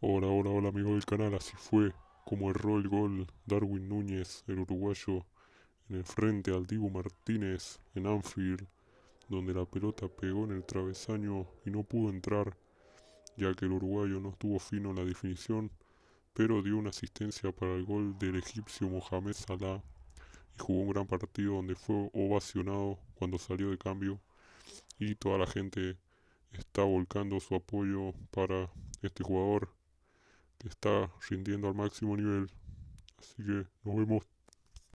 Hola, hola, hola amigos del canal, así fue como erró el gol Darwin Núñez, el uruguayo, en el frente al Dibu Martínez en Anfield, donde la pelota pegó en el travesaño y no pudo entrar, ya que el uruguayo no estuvo fino en la definición, pero dio una asistencia para el gol del egipcio Mohamed Salah y jugó un gran partido donde fue ovacionado cuando salió de cambio y toda la gente está volcando su apoyo para este jugador que está rindiendo al máximo nivel. Así que nos vemos